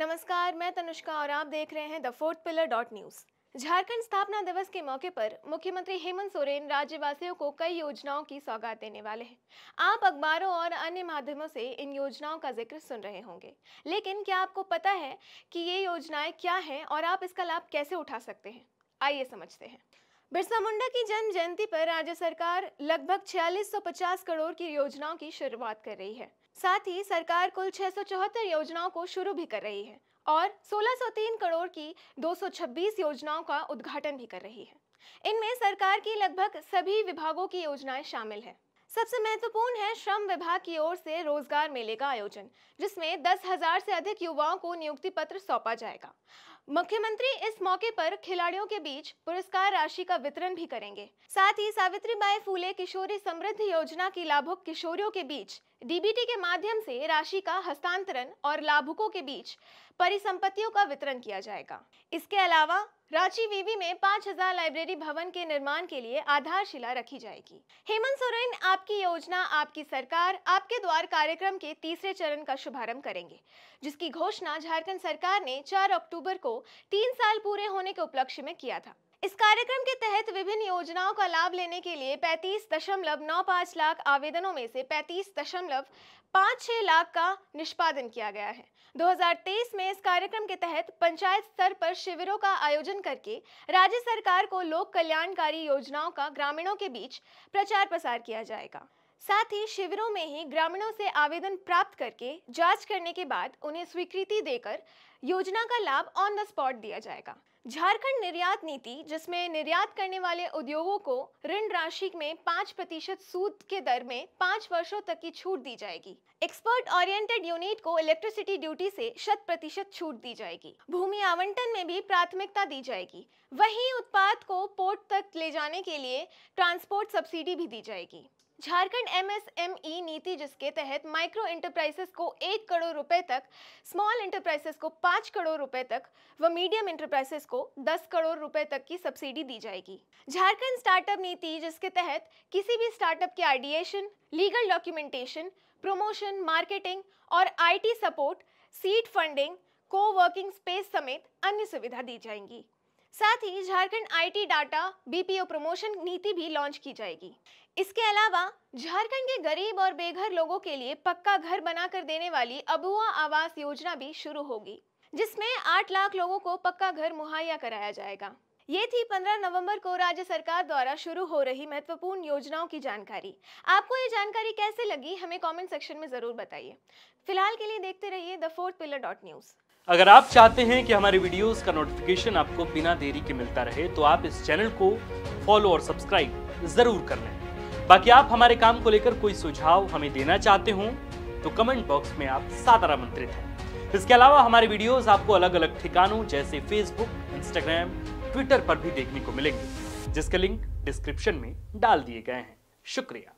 नमस्कार मैं तनुष्का और आप देख रहे हैं the fourth pillar dot news Jharkhand स्थापना दिवस के मौके पर मुख्यमंत्री हेमंत सोरेन राज्यवासियों को कई योजनाओं की सौगात देने वाले हैं आप अखबारों और अन्य माध्यमों से इन योजनाओं का जिक्र सुन रहे होंगे लेकिन क्या आपको पता है कि ये योजनाएं क्या हैं और आप इसका लाभ कैसे उठा सकते हैं आइए समझते हैं बिरसा मुंडा की जन्म जयंती पर राज्य सरकार लगभग 4650 करोड़ की योजनाओं की शुरुआत कर रही है साथ ही सरकार कुल चौहत्तर योजनाओं को शुरू भी कर रही है और 1603 करोड़ की 226 योजनाओं का उद्घाटन भी कर रही है इनमें सरकार की लगभग सभी विभागों की योजनाएं शामिल हैं सबसे महत्वपूर्ण है श्रम विभाग की ओर से रोजगार मेले का आयोजन जिसमें दस हजार से अधिक युवाओं को नियुक्ति पत्र सौंपा जाएगा मुख्यमंत्री इस मौके पर खिलाड़ियों के बीच पुरस्कार राशि का वितरण भी करेंगे साथ ही सावित्री बाई फूले किशोरी समृद्धि योजना की लाभुक किशोरियों के बीच डीबीटी के माध्यम से राशि का हस्तांतरण और लाभुकों के बीच परिसंपत्तियों का वितरण किया जाएगा इसके अलावा रांची वीवी में 5000 लाइब्रेरी भवन के निर्माण के लिए आधारशिला रखी जाएगी हेमंत सोरेन आपकी योजना आपकी सरकार आपके द्वार कार्यक्रम के तीसरे चरण का शुभारंभ करेंगे जिसकी घोषणा झारखंड सरकार ने 4 अक्टूबर को तीन साल पूरे होने के उपलक्ष्य में किया था इस कार्यक्रम के तहत विभिन्न योजनाओं का लाभ लेने के लिए दशमलव नौ पाँच लाख आवेदनों में से छः लाख का निष्पादन किया गया है 2023 में इस कार्यक्रम के तहत पंचायत स्तर पर शिविरों का आयोजन करके राज्य सरकार को लोक कल्याणकारी योजनाओं का ग्रामीणों के बीच प्रचार प्रसार किया जाएगा साथ ही शिविरों में ही ग्रामीणों से आवेदन प्राप्त करके जांच करने के बाद उन्हें स्वीकृति देकर योजना का लाभ ऑन द स्पॉट दिया जाएगा झारखंड निर्यात नीति जिसमें निर्यात करने वाले उद्योगों को ऋण राशि में पाँच प्रतिशत सूद के दर में पाँच वर्षों तक की छूट दी जाएगी एक्सपर्ट ओरिएंटेड यूनिट को इलेक्ट्रिसिटी ड्यूटी से शत प्रतिशत छूट दी जाएगी भूमि आवंटन में भी प्राथमिकता दी जाएगी वहीं उत्पाद को पोर्ट तक ले जाने के लिए ट्रांसपोर्ट सब्सिडी भी दी जाएगी झारखंड एमएसएमई e नीति जिसके तहत माइक्रो इंटरप्राइजेस को एक करोड़ रुपए तक स्मॉल इंटरप्राइजेस को पाँच करोड़ रुपए तक व मीडियम इंटरप्राइजेस को दस करोड़ रुपए तक की सब्सिडी दी जाएगी झारखंड स्टार्टअप नीति जिसके तहत किसी भी स्टार्टअप के ideation legal documentation promotion marketing और आई सपोर्ट सीट फंडिंग को वर्किंग स्पेस समेत अन्य सुविधा दी जाएंगी साथ ही Jharkhand IT data BPO promotion नीति भी लॉन्च की जाएगी इसके अलावा झारखंड के गरीब और बेघर लोगों के लिए पक्का घर बना कर देने वाली अबुआ आवास योजना भी शुरू होगी जिसमें आठ लाख लोगों को पक्का घर मुहैया कराया जाएगा ये थी 15 नवंबर को राज्य सरकार द्वारा शुरू हो रही महत्वपूर्ण योजनाओं की जानकारी आपको ये जानकारी कैसे लगी हमें कमेंट सेक्शन में ज़रूर बताइए फिलहाल के लिए देखते रहिए the fourth pillar dot news अगर आप चाहते हैं कि हमारे वीडियोस का नोटिफिकेशन आपको बिना देरी के मिलता रहे तो आप इस चैनल को फॉलो और सब्सक्राइब जरूर कर लें बाकी आप हमारे काम को लेकर कोई सुझाव हमें देना चाहते हो तो कमेंट बॉक्स में आप सादर आमंत्रित हैं इसके अलावा हमारे वीडियोस आपको अलग अलग ठिकानों जैसे फेसबुक इंस्टाग्राम ट्विटर पर भी देखने को मिलेंगे जिसके लिंक डिस्क्रिप्शन में डाल दिए गए हैं शुक्रिया